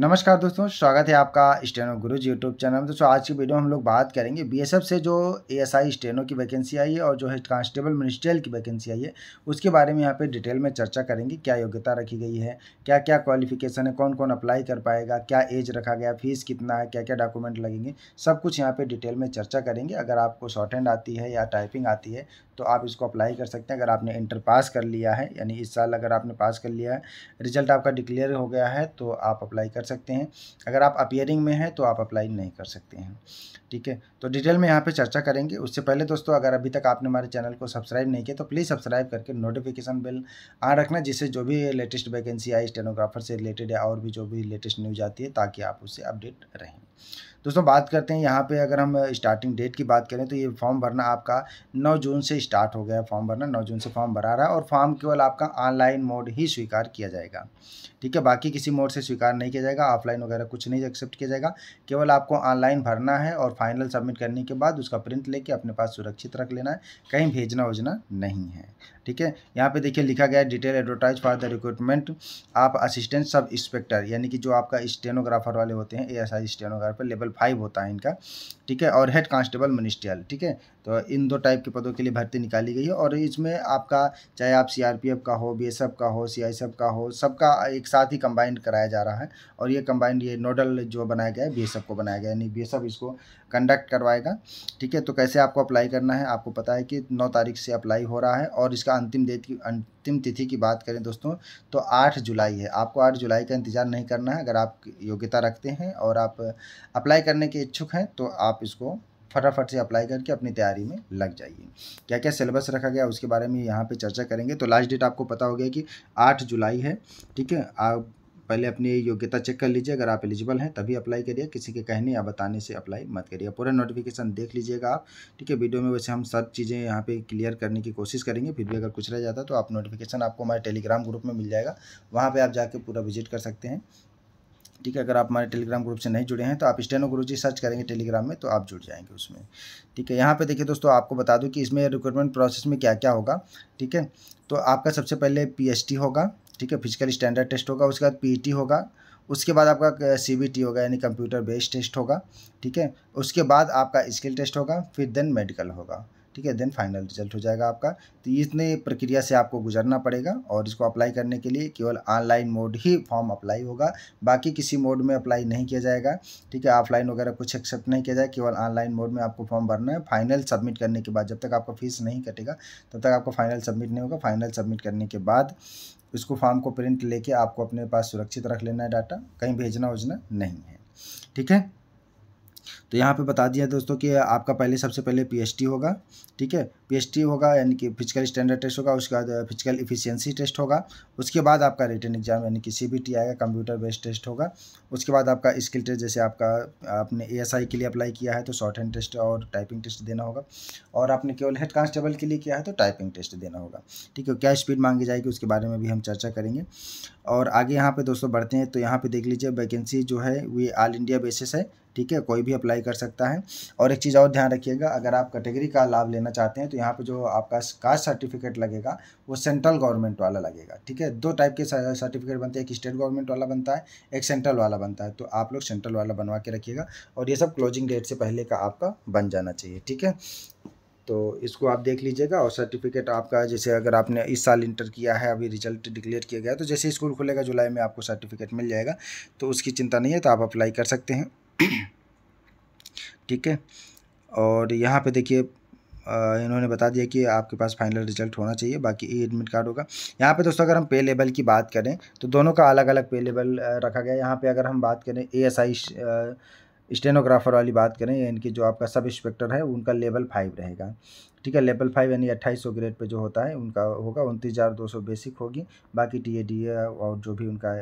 नमस्कार दोस्तों स्वागत है आपका स्टेनो गुरुज यूट्यूब चैनल में दोस्तों आज की वीडियो में हम लोग बात करेंगे बीएसएफ से जो एएसआई स्टेनो की वैकेंसी आई है और जो है कांस्टेबल मिनिस्ट्रियल की वैकेंसी आई है उसके बारे में यहाँ पे डिटेल में चर्चा करेंगे क्या योग्यता रखी गई है क्या क्या क्वालिफिकेशन है कौन कौन अप्लाई कर पाएगा क्या एज रखा गया फीस कितना है क्या क्या डॉक्यूमेंट लगेंगे सब कुछ यहाँ पर डिटेल में चर्चा करेंगे अगर आपको शॉर्ट हैंड आती है या टाइपिंग आती है तो आप इसको अप्लाई कर सकते हैं अगर आपने इंटर पास कर लिया है यानी इस साल अगर आपने पास कर लिया है रिजल्ट आपका डिक्लेयर हो गया है तो आप अप्लाई कर सकते हैं अगर आप अपियरिंग में हैं तो आप अप्लाई नहीं कर सकते हैं ठीक है तो डिटेल में यहाँ पर चर्चा करेंगे उससे पहले दोस्तों अगर अभी तक आपने हमारे चैनल को सब्सक्राइब नहीं किया तो प्लीज़ सब्सक्राइब करके नोटिफिकेशन बिल ऑन रखना जिससे जो भी लेटेस्ट वैकेंसी आई स्टेनोग्राफर से रिलेटेड या और भी जो भी लेटेस्ट न्यूज आती है ताकि आप उससे अपडेट रहें दोस्तों बात करते हैं यहाँ पे अगर हम स्टार्टिंग डेट की बात करें तो ये फॉर्म भरना आपका नौ जून से स्टार्ट हो गया है फॉर्म भरना नौ जून से फॉर्म भरा रहा है और फॉर्म केवल आपका ऑनलाइन मोड ही स्वीकार किया जाएगा ठीक है बाकी किसी मोड से स्वीकार नहीं किया जाएगा ऑफलाइन वगैरह कुछ नहीं एक्सेप्ट किया जाएगा केवल आपको ऑनलाइन भरना है और फाइनल सबमिट करने के बाद उसका प्रिंट लेके अपने पास सुरक्षित रख लेना है कहीं भेजना उजना नहीं है ठीक है यहाँ पे देखिए लिखा गया है detail advertise for the recruitment आप असिस्टेंट सब इंस्पेक्टर यानी कि जो आपका स्टेनोग्राफर वाले होते हैं A S I stenographer level five होता है इनका ठीक है और हेड कांस्टेबल मिनिस्ट्रियल ठीक है तो इन दो टाइप के पदों के लिए भर्ती निकाली गई है और इसमें आपका चाहे आप सीआरपीएफ का हो बीएसएफ का हो सीआईएसएफ का हो सबका एक साथ ही कंबाइंड कराया जा रहा है और ये कंबाइंड ये नोडल जो बनाया गया है बीएसएफ को बनाया गया यानी बीएसएफ इसको कंडक्ट करवाएगा ठीक है तो कैसे आपको अप्लाई करना है आपको पता है कि नौ तारीख से अप्लाई हो रहा है और इसका अंतिम डेट की अंतिम तिथि की बात करें दोस्तों तो आठ जुलाई है आपको आठ जुलाई का इंतज़ार नहीं करना है अगर आप योग्यता रखते हैं और आप अप्लाई करने के इच्छुक हैं तो आप इसको फटाफट से अप्लाई करके अपनी तैयारी में लग जाइए क्या क्या सिलेबस रखा गया उसके बारे में यहाँ पे चर्चा करेंगे तो लास्ट डेट आपको पता हो गया कि आठ जुलाई है ठीक है आप पहले अपनी योग्यता चेक कर लीजिए अगर आप एलिजिबल हैं तभी अप्लाई करिए किसी के कहने या बताने से अप्लाई मत करिए पूरा नोटिफिकेशन देख लीजिएगा आप ठीक है वीडियो में वैसे हम सब चीज़ें यहाँ पे क्लियर करने की कोशिश करेंगे फिर भी अगर कुछ रह जाता तो आप नोटिफिकेशन आपको हमारे टेलीग्राम ग्रुप में मिल जाएगा वहाँ पर आप जाके पूरा विजिट कर सकते हैं ठीक है अगर आप हमारे टेलीग्राम ग्रुप से नहीं जुड़े हैं तो आप स्टेनो गुरु जी सर्च करेंगे टेलीग्राम में तो आप जुड़ जाएंगे उसमें ठीक है यहाँ पे देखिए दोस्तों आपको बता दूँ कि इसमें रिक्रूटमेंट प्रोसेस में क्या क्या होगा ठीक है तो आपका सबसे पहले पीएचटी होगा ठीक है फिजिकल स्टैंडर्ड टेस्ट होगा उसके बाद पी e होगा उसके बाद आपका सी होगा यानी कंप्यूटर बेस्ड टेस्ट होगा ठीक है उसके बाद आपका स्किल टेस्ट होगा फिर देन मेडिकल होगा ठीक है देन फाइनल रिजल्ट हो जाएगा आपका तो इतने प्रक्रिया से आपको गुजरना पड़ेगा और इसको अप्लाई करने के लिए केवल ऑनलाइन मोड ही फॉर्म अप्लाई होगा बाकी किसी मोड में अप्लाई नहीं किया जाएगा ठीक है ऑफलाइन वगैरह कुछ एक्सेप्ट नहीं किया जाएगा केवल ऑनलाइन मोड में आपको फॉर्म भरना है फाइनल सबमिट करने के बाद जब तक आपका फीस नहीं कटेगा तब तक आपको फाइनल सबमिट नहीं होगा फाइनल सबमिट करने के बाद इसको फॉर्म को प्रिंट लेके आपको अपने पास सुरक्षित रख लेना है डाटा कहीं भेजना उजना नहीं है ठीक है तो यहाँ पे बता दिया दोस्तों कि आपका पहले सबसे पहले पीएचटी होगा ठीक है पीएचटी होगा यानी कि फिजिकल स्टैंडर्ड टेस्ट होगा उसके बाद फिजिकल इफिशियंसी टेस्ट होगा उसके बाद आपका रिटर्न एग्जाम यानी कि सी आएगा कंप्यूटर बेस्ड टेस्ट होगा उसके बाद आपका स्किल टेस्ट जैसे आपका आपने ए के लिए अप्लाई किया है तो शॉर्ट हैंड टेस्ट और टाइपिंग टेस्ट देना होगा और आपने केवल हेड कांस्टेबल के लिए किया है तो टाइपिंग टेस्ट देना होगा ठीक है क्या स्पीड मांगी जाएगी उसके बारे में भी हम चर्चा करेंगे और आगे यहाँ पे दोस्तों बढ़ते हैं तो यहाँ पे देख लीजिए वैकेंसी जो है वे ऑल इंडिया बेसिस है ठीक है कोई भी अप्लाई कर सकता है और एक चीज़ और ध्यान रखिएगा अगर आप कैटेगरी का लाभ लेना चाहते हैं तो यहाँ पे जो आपका कास्ट सर्टिफिकेट लगेगा वो सेंट्रल गवर्नमेंट वाला लगेगा ठीक है दो टाइप के सर्टिफिकेट बनते हैं एक स्टेट गवर्नमेंट वाला बनता है एक सेंट्रल वाला बनता है तो आप लोग सेंट्रल वाला बनवा के रखिएगा और ये सब क्लोजिंग डेट से पहले का आपका बन जाना चाहिए ठीक है तो इसको आप देख लीजिएगा और सर्टिफिकेट आपका जैसे अगर आपने इस साल इंटर किया है अभी रिजल्ट डिक्लेयर किया गया तो जैसे स्कूल खुलेगा जुलाई में आपको सर्टिफिकेट मिल जाएगा तो उसकी चिंता नहीं है तो आप अप्लाई कर सकते हैं ठीक है और यहाँ पे देखिए इन्होंने बता दिया कि आपके पास फाइनल रिजल्ट होना चाहिए बाकी ई एडमिट कार्ड होगा यहाँ पे दोस्तों अगर हम पे लेवल की बात करें तो दोनों का अलग अलग पे लेवल रखा गया यहाँ पे अगर हम बात करें ए एस आई स्टेनोग्राफर वाली बात करें या इनकी जो आपका सब इंस्पेक्टर है उनका लेवल फाइव रहेगा ठीक है लेवल फाइव यानी अट्ठाईस सौ ग्रेड पर जो होता है उनका होगा उनतीस हज़ार दो सौ बेसिक होगी बाकी टी ए डी ए और जो भी उनका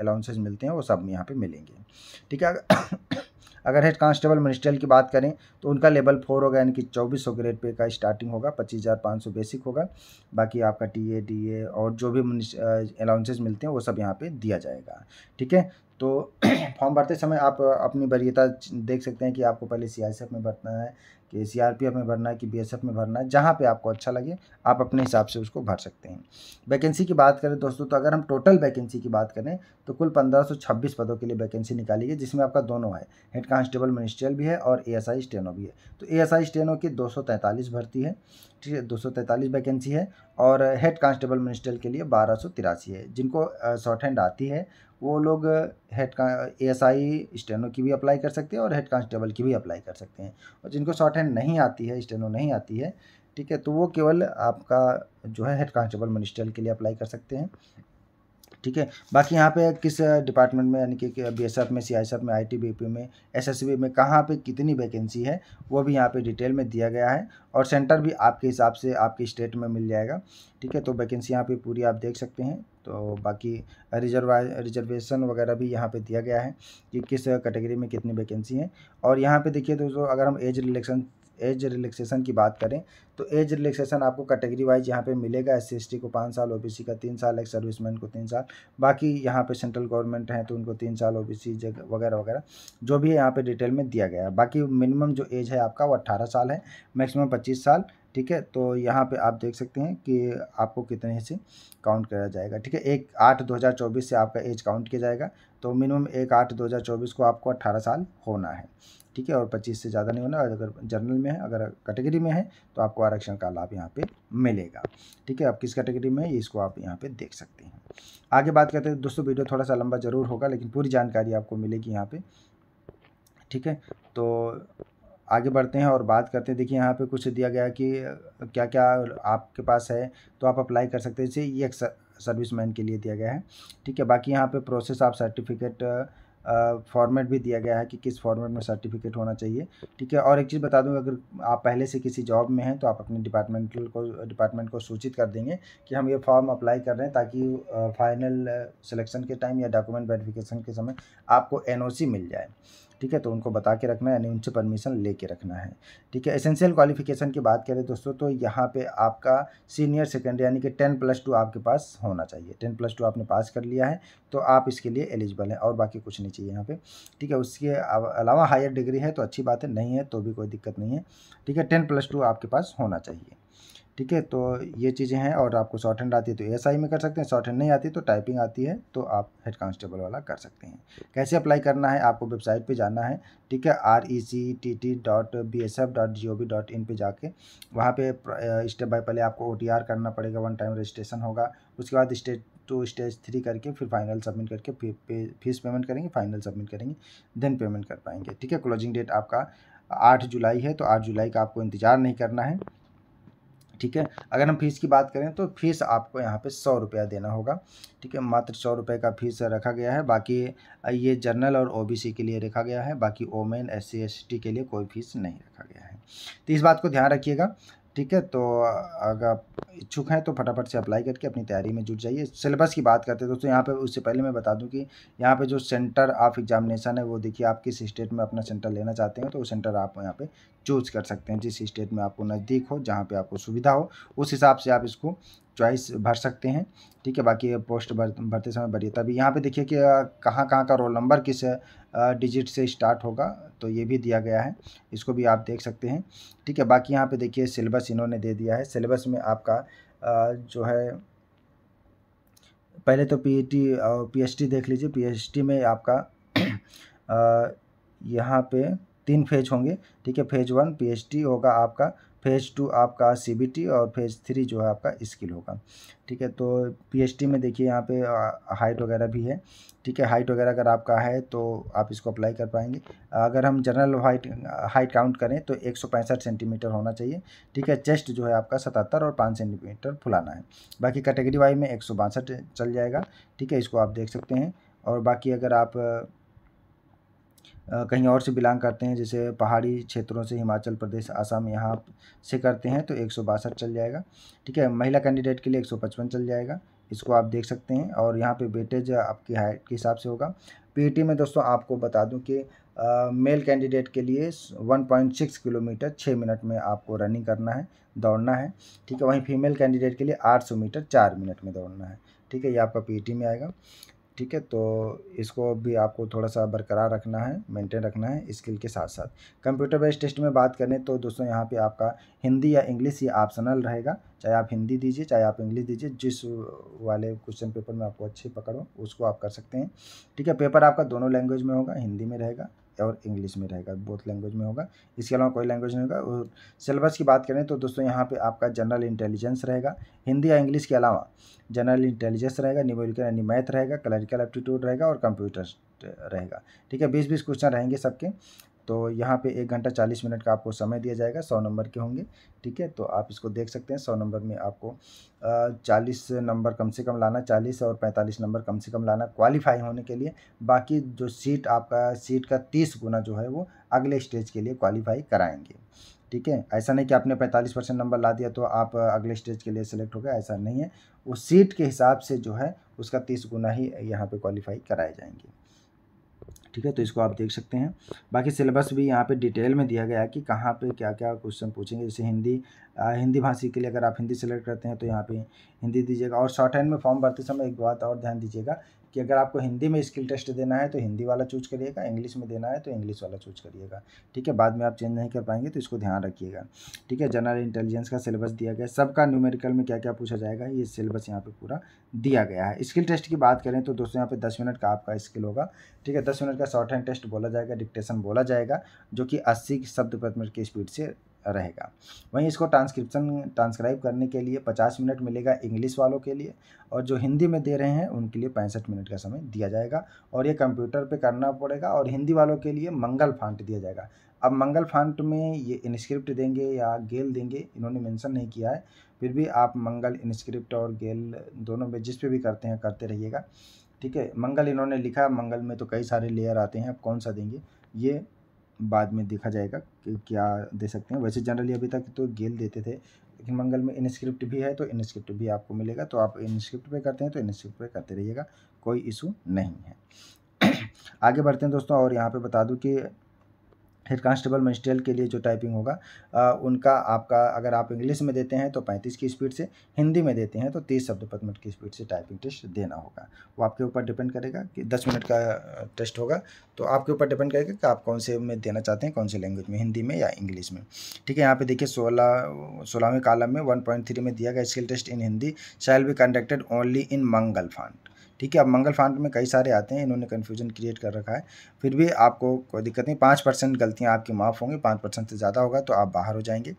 अलाउंसेज मिलते हैं वो सब यहाँ पे मिलेंगे ठीक है अगर हेड कांस्टेबल मिनिस्ट्रियल की बात करें तो उनका लेवल फोर होगा यानी कि चौबीस सौ ग्रेड पे का स्टार्टिंग होगा पच्चीस हज़ार पाँच सौ बेसिक होगा बाकी आपका टी ए डी ए और जो भी अलाउंसेज मिलते हैं वो सब यहाँ पे दिया जाएगा ठीक है तो फॉर्म भरते समय आप अपनी वरीयता देख सकते हैं कि आपको पहले सी में भरना है कि सी में भरना है कि बी में भरना है जहाँ पे आपको अच्छा लगे आप अपने हिसाब से उसको भर सकते हैं वैकेंसी की बात करें दोस्तों तो अगर हम टोटल वैकेंसी की बात करें तो कुल 1526 पदों के लिए वैकेंसी निकाली गई जिसमें आपका दोनों है हेड कांस्टेबल मिनिस्ट्रियल भी है और ए एस स्टेनो भी है तो ए एस स्टेनो की दो भर्ती है ठीक है दो वैकेंसी है और हेड कांस्टेबल मिनिस्टर के लिए बारह सौ तिरासी है जिनको शॉर्ट हैंड आती है वो लोग हेड का एस आई स्टेनो की भी अप्लाई कर सकते हैं और हेड कांस्टेबल की भी अप्लाई कर सकते हैं और जिनको शॉर्ट हैंड नहीं आती है स्टेनो नहीं आती है ठीक है तो वो केवल आपका जो है हेड कांस्टेबल मिनिस्टर के लिए अप्लाई कर सकते हैं ठीक है बाकी यहाँ पे किस डिपार्टमेंट में यानी कि बी एस एफ में सी आई एस एफ में आई टी बी पी में एस एस बी में कहाँ पे कितनी वैकेंसी है वो भी यहाँ पे डिटेल में दिया गया है और सेंटर भी आपके हिसाब से आपके स्टेट में मिल जाएगा ठीक है तो वैकेंसी यहाँ पे पूरी आप देख सकते हैं तो बाकी रिजर्वा रिजर्वेशन वगैरह भी यहाँ पे दिया गया है कि किस कैटेगरी में कितनी वैकेंसी है और यहाँ पे देखिए दोस्तों अगर हम एज रिलेक्शन एज रिलैक्सेशन की बात करें तो एज रिलैक्सेशन आपको कैटेगरी वाइज यहाँ पे मिलेगा एस सी को पाँच साल ओबीसी का तीन साल एक सर्विसमैन को तीन साल बाकी यहाँ पे सेंट्रल गवर्नमेंट है तो उनको तीन साल ओबीसी बी वगैरह वगैरह जो भी है यहाँ पे डिटेल में दिया गया है बाकी मिनिमम जो एज है आपका वो अट्ठारह साल है मैक्सिमम पच्चीस साल ठीक है तो यहाँ पे आप देख सकते हैं कि आपको कितने से काउंट किया जाएगा ठीक है एक आठ दो हज़ार चौबीस से आपका एज काउंट किया जाएगा तो मिनिमम एक आठ दो हज़ार चौबीस को आपको अट्ठारह साल होना है ठीक है और पच्चीस से ज़्यादा नहीं होना अगर जनरल में है अगर कैटेगरी में है तो आपको आरक्षण का लाभ यहाँ पे मिलेगा ठीक है आप किस कैटेगरी में है इसको आप यहाँ पे देख सकते हैं आगे बात करते हैं दोस्तों वीडियो थोड़ा सा लंबा ज़रूर होगा लेकिन पूरी जानकारी आपको मिलेगी यहाँ पर ठीक है तो आगे बढ़ते हैं और बात करते हैं देखिए यहाँ पे कुछ दिया गया कि क्या क्या आपके पास है तो आप अप्लाई कर सकते हैं जैसे ये सर्विसमैन के लिए दिया गया है ठीक है बाकी यहाँ पे प्रोसेस आप सर्टिफिकेट फॉर्मेट भी दिया गया है कि किस फॉर्मेट में सर्टिफिकेट होना चाहिए ठीक है और एक चीज़ बता दूँ अगर आप पहले से किसी जॉब में हैं तो आप अपने डिपार्टमेंटल को डिपार्टमेंट को सूचित कर देंगे कि हम ये फॉर्म अप्लाई कर रहे हैं ताकि फाइनल सिलेक्शन के टाइम या डॉक्यूमेंट वेरिफिकेशन के समय आपको एन मिल जाए ठीक है तो उनको बता के रखना है यानी उनसे परमिशन ले के रखना है ठीक है एसेंशियल क्वालिफिकेशन की बात करें दोस्तों तो यहाँ पे आपका सीनियर सेकेंडरी यानी कि टेन प्लस टू आपके पास होना चाहिए टेन प्लस टू आपने पास कर लिया है तो आप इसके लिए एलिजिबल हैं और बाकी कुछ नहीं चाहिए यहाँ पर ठीक है उसके अलावा हायर डिग्री है तो अच्छी बात है नहीं है तो भी कोई दिक्कत नहीं है ठीक है टेन प्लस टू आपके पास होना चाहिए ठीक है तो ये चीज़ें हैं और आपको शॉर्ट हैंड आती है तो एस में कर सकते हैं शॉर्ट हैंड नहीं आती तो टाइपिंग आती है तो आप हेड कांस्टेबल वाला कर सकते हैं कैसे अप्लाई करना है आपको वेबसाइट पे जाना है ठीक है R E C T T dot B S F dot G O V dot in पर जाके वहाँ पर स्टेप बाई पहले आपको ओ टी आर करना पड़ेगा वन टाइम रजिस्ट्रेशन होगा उसके बाद स्टेट टू स्टेज थ्री करके फिर फाइनल सबमिट करके फीस पे, पेमेंट करेंगे फाइनल सबमिट करेंगे देन पेमेंट कर पाएंगे ठीक है क्लोजिंग डेट आपका आठ जुलाई है तो आठ जुलाई का आपको इंतज़ार नहीं करना है ठीक है अगर हम फीस की बात करें तो फीस आपको यहाँ पे सौ रुपया देना होगा ठीक है मात्र सौ रुपये का फीस रखा गया है बाकी ये जर्नल और ओबीसी के लिए रखा गया है बाकी ओमेन एस सी के लिए कोई फीस नहीं रखा गया है तो इस बात को ध्यान रखिएगा ठीक है तो अगर आप इच्छुक हैं तो फटाफट से अप्लाई करके अपनी तैयारी में जुट जाइए सिलेबस की बात करते हैं दोस्तों यहाँ पे उससे पहले मैं बता दूं कि यहाँ पे जो सेंटर ऑफ एग्जामिनेशन है वो देखिए आप किस स्टेट में अपना सेंटर लेना चाहते हैं तो वो सेंटर आप यहाँ पे चूज़ कर सकते हैं जिस स्टेट में आपको नज़दीक हो जहाँ पर आपको सुविधा हो उस हिसाब से आप इसको चॉइस भर सकते हैं ठीक है बाकी पोस्ट भर भरते समय भरिए तभी यहाँ पे देखिए कि कहाँ कहाँ का रोल नंबर किस डिजिट से स्टार्ट होगा तो ये भी दिया गया है इसको भी आप देख सकते हैं ठीक है बाकी यहाँ पे देखिए सिलेबस इन्होंने दे दिया है सिलेबस में आपका जो है पहले तो पी और पी देख लीजिए पी में आपका यहाँ पर तीन फेज होंगे ठीक है फेज वन पी होगा आपका फेज़ टू आपका सी और फेज़ थ्री जो है आपका स्किल होगा ठीक है तो पीएचटी में देखिए यहाँ पे हाइट वगैरह भी है ठीक है हाइट वगैरह अगर आपका है तो आप इसको अप्लाई कर पाएंगे अगर हम जनरल हाइट हाइट काउंट करें तो एक सेंटीमीटर होना चाहिए ठीक है चेस्ट जो है आपका सतहत्तर और पाँच सेंटीमीटर फुलाना है बाकी कैटेगरी वाई में एक चल जाएगा ठीक है इसको आप देख सकते हैं और बाकी अगर आप कहीं और से बिलोंग करते हैं जैसे पहाड़ी क्षेत्रों से हिमाचल प्रदेश आसाम यहाँ से करते हैं तो एक चल जाएगा ठीक है महिला कैंडिडेट के लिए एक चल जाएगा इसको आप देख सकते हैं और यहाँ पे वेटेज आपकी हाइट के हिसाब से होगा पीटी में दोस्तों आपको बता दूं कि मेल कैंडिडेट के लिए 1.6 किलोमीटर 6 मिनट में आपको रनिंग करना है दौड़ना है ठीक है वहीं फीमेल कैंडिडेट के लिए 800 मीटर 4 मिनट में दौड़ना है ठीक है ये आपका पीटी में आएगा ठीक है तो इसको भी आपको थोड़ा सा बरकरार रखना है मेंटेन रखना है स्किल के साथ साथ कंप्यूटर बेस्ड टेस्ट में बात करें तो दोस्तों यहाँ पे आपका हिंदी या इंग्लिश ही ऑप्शनल रहेगा चाहे आप हिंदी दीजिए चाहे आप इंग्लिश दीजिए जिस वाले क्वेश्चन पेपर में आपको अच्छे पकड़ो उसको आप कर सकते हैं ठीक है पेपर आपका दोनों लैंग्वेज में होगा हिंदी में रहेगा और इंग्लिश में रहेगा बोथ लैंग्वेज में होगा इसके अलावा कोई लैंग्वेज नहीं होगा और सिलेबस की बात करें तो दोस्तों यहाँ पे आपका जनरल इंटेलिजेंस रहेगा हिंदी या इंग्लिश के अलावा जनरल इंटेलिजेंस रहेगा न्यूमेरिकल यानी मैथ रहेगा क्लरिकल एप्टीट्यूड रहेगा और कंप्यूटर रहेगा ठीक है बीस बीस क्वेश्चन रहेंगे सबके तो यहाँ पे एक घंटा चालीस मिनट का आपको समय दिया जाएगा सौ नंबर के होंगे ठीक है तो आप इसको देख सकते हैं सौ नंबर में आपको चालीस नंबर कम से कम लाना चालीस और पैंतालीस नंबर कम से कम लाना क्वालिफाई होने के लिए बाकी जो सीट आपका सीट का तीस गुना जो है वो अगले स्टेज के लिए क्वालिफाई कराएंगे ठीक है ऐसा नहीं कि आपने पैंतालीस परसेंट नंबर ला दिया तो आप अगले स्टेज के लिए सेलेक्ट हो गए ऐसा नहीं है उस सीट के हिसाब से जो है उसका तीस गुना ही यहाँ पे क्वालिफाई कराए जाएंगे ठीक है तो इसको आप देख सकते हैं बाकी सिलेबस भी यहाँ पे डिटेल में दिया गया है कि कहाँ पे क्या क्या क्वेश्चन पूछेंगे जैसे हिंदी आ, हिंदी भाषी के लिए अगर आप हिंदी सेलेक्ट करते हैं तो यहाँ पे हिंदी दीजिएगा और शॉर्ट हैंड में फॉर्म भरते समय एक बात और ध्यान दीजिएगा कि अगर आपको हिंदी में स्किल टेस्ट देना है तो हिंदी वाला चूज करिएगा इंग्लिश में देना है तो इंग्लिश वाला चूज करिएगा ठीक है बाद में आप चेंज नहीं कर पाएंगे तो इसको ध्यान रखिएगा ठीक है जनरल इंटेलिजेंस का सिलेबस दिया गया है सबका न्यूमेरिकल में क्या क्या पूछा जाएगा ये सिलेबस यहाँ पर पूरा दिया गया है स्किल टेस्ट की बात करें तो दोस्तों यहाँ पर दस मिनट का आपका स्किल होगा ठीक है दस मिनट का शॉर्ट हैंड टेस्ट बोला जाएगा डिक्टेशन बोला जाएगा जो कि अस्सी शब्द प्रति मिनट की स्पीड से रहेगा वहीं इसको ट्रांसक्रिप्शन ट्रांसक्राइब करने के लिए पचास मिनट मिलेगा इंग्लिश वालों के लिए और जो हिंदी में दे रहे हैं उनके लिए पैंसठ मिनट का समय दिया जाएगा और ये कंप्यूटर पर करना पड़ेगा और हिंदी वालों के लिए मंगल फांट दिया जाएगा अब मंगल फांट में ये इनस्क्रिप्ट देंगे या गेल देंगे इन्होंने मेंशन नहीं किया है फिर भी आप मंगल इनस्क्रिप्ट और गेल दोनों में जिस पे भी करते हैं करते रहिएगा ठीक है मंगल इन्होंने लिखा मंगल में तो कई सारे लेयर आते हैं आप कौन सा देंगे ये बाद में देखा जाएगा कि क्या दे सकते हैं वैसे जनरली अभी तक तो गेल देते थे लेकिन मंगल में इनस्क्रिप्ट भी है तो इनस्क्रिप्ट भी आपको मिलेगा तो आप इनस्क्रिप्ट पे करते हैं तो इनस्क्रिप्ट पे करते रहिएगा कोई इशू नहीं है आगे बढ़ते हैं दोस्तों और यहाँ पे बता दूँ कि हेड कांस्टेबल मजिस्ट्रियल के लिए जो टाइपिंग होगा आ, उनका आपका अगर आप इंग्लिश में देते हैं तो पैंतीस की स्पीड से हिंदी में देते हैं तो तीस शब्द पर मिनट की स्पीड से टाइपिंग टेस्ट देना होगा वो आपके ऊपर डिपेंड करेगा कि दस मिनट का टेस्ट होगा तो आपके ऊपर डिपेंड करेगा कि आप कौन से में देना चाहते हैं कौन से लैंग्वेज में हिंदी में या इंग्लिश में ठीक है यहाँ पे देखिए सोलह सोलहवें कालम में वन पॉइंट थ्री में दिया गया skill test in Hindi shall be conducted only in Mangal font ठीक है अब मंगल फांट में कई सारे आते हैं इन्होंने कन्फ्यूजन क्रिएट कर रखा है फिर भी आपको कोई दिक्कत नहीं पाँच परसेंट गलतियाँ आपकी माफ़ होंगी पाँच परसेंट से ज़्यादा होगा तो आप बाहर हो जाएंगे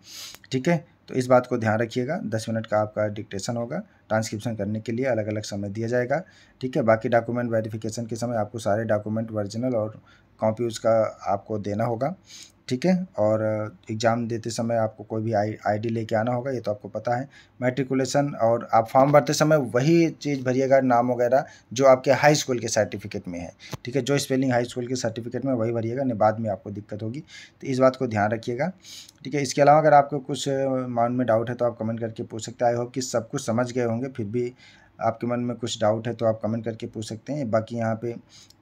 ठीक है तो इस बात को ध्यान रखिएगा दस मिनट का आपका डिक्टेशन होगा ट्रांसक्रिप्शन करने के लिए अलग अलग समय दिया जाएगा ठीक है बाकी डॉक्यूमेंट वेरिफिकेशन के समय आपको सारे डॉक्यूमेंट वर्जिनल और कॉपी उसका आपको देना होगा ठीक है और एग्ज़ाम देते समय आपको कोई भी आई आई डी लेके आना होगा ये तो आपको पता है मेट्रिकुलेशन और आप फॉर्म भरते समय वही चीज़ भरिएगा नाम वगैरह जो आपके हाई स्कूल के सर्टिफिकेट में है ठीक है जो स्पेलिंग हाई स्कूल के सर्टिफिकेट में वही भरिएगा नहीं बाद में आपको दिक्कत होगी तो इस बात को ध्यान रखिएगा ठीक है इसके अलावा अगर आपको कुछ माइंड में डाउट है तो आप कमेंट करके पूछ सकते हैं आई होप कि सब कुछ समझ गए होंगे फिर भी आपके मन में कुछ डाउट है तो आप कमेंट करके पूछ सकते हैं बाकी यहाँ पे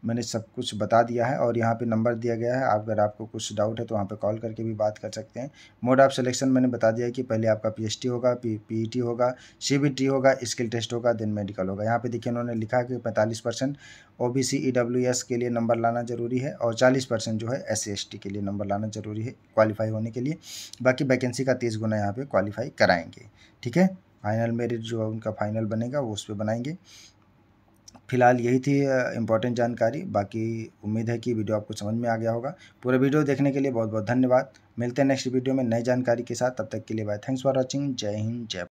मैंने सब कुछ बता दिया है और यहाँ पे नंबर दिया गया है आप अगर आपको कुछ डाउट है तो वहाँ पे कॉल करके भी बात कर सकते हैं मोड ऑफ सिलेक्शन मैंने बता दिया है कि पहले आपका पीएसटी होगा पी पीईटी e होगा सी होगा स्किल टेस्ट होगा देन मेडिकल होगा यहाँ पे देखिए उन्होंने लिखा कि पैंतालीस परसेंट ओ बी e के लिए नंबर लाना जरूरी है और चालीस परसेंट जो है एस सी e के लिए नंबर लाना जरूरी है क्वालिफाई होने के लिए बाकी वैकेंसी का तीस गुना यहाँ पर क्वालिफाई कराएंगे ठीक है फाइनल मेरिट जो है उनका फाइनल बनेगा वो उस पर बनाएंगे फिलहाल यही थी इंपॉर्टेंट जानकारी बाकी उम्मीद है कि वीडियो आपको समझ में आ गया होगा पूरा वीडियो देखने के लिए बहुत बहुत धन्यवाद मिलते हैं नेक्स्ट वीडियो में नई जानकारी के साथ तब तक के लिए बाय थैंक्स फॉर वॉचिंग जय हिंद जय